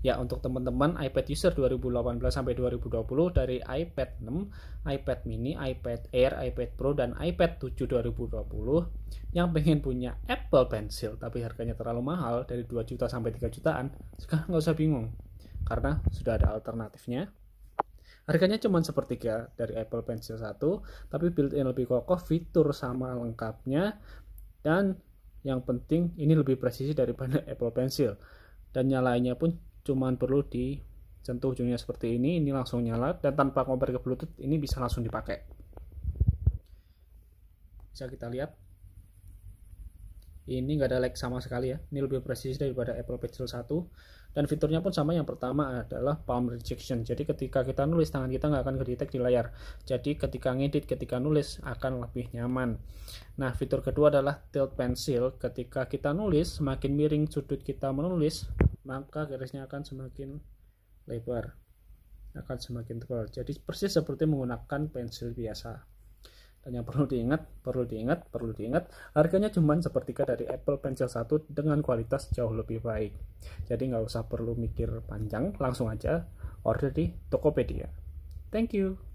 Ya, untuk teman-teman iPad user 2018 sampai 2020 dari iPad 6, iPad mini, iPad Air, iPad Pro dan iPad 7 2020 yang pengen punya Apple Pencil tapi harganya terlalu mahal dari 2 juta sampai 3 jutaan, sekarang nggak usah bingung karena sudah ada alternatifnya. Harganya cuma sepertiga dari Apple Pencil 1, tapi built-in lebih kokoh, fitur sama lengkapnya, dan yang penting ini lebih presisi daripada Apple Pencil. Dan nyalainya pun cuman perlu di sentuh ujungnya seperti ini ini langsung nyala dan tanpa kompor ke bluetooth ini bisa langsung dipakai bisa kita lihat ini nggak ada lag sama sekali ya ini lebih presisi daripada Apple Pencil 1 dan fiturnya pun sama yang pertama adalah palm rejection jadi ketika kita nulis tangan kita nggak akan kedetek di layar jadi ketika ngedit ketika nulis akan lebih nyaman nah fitur kedua adalah tilt pencil ketika kita nulis semakin miring sudut kita menulis maka garisnya akan semakin lebar akan semakin tebal jadi persis seperti menggunakan pensil biasa dan yang perlu diingat perlu diingat perlu diingat harganya cuma sepertiga dari Apple Pencil 1 dengan kualitas jauh lebih baik jadi nggak usah perlu mikir panjang langsung aja order di Tokopedia thank you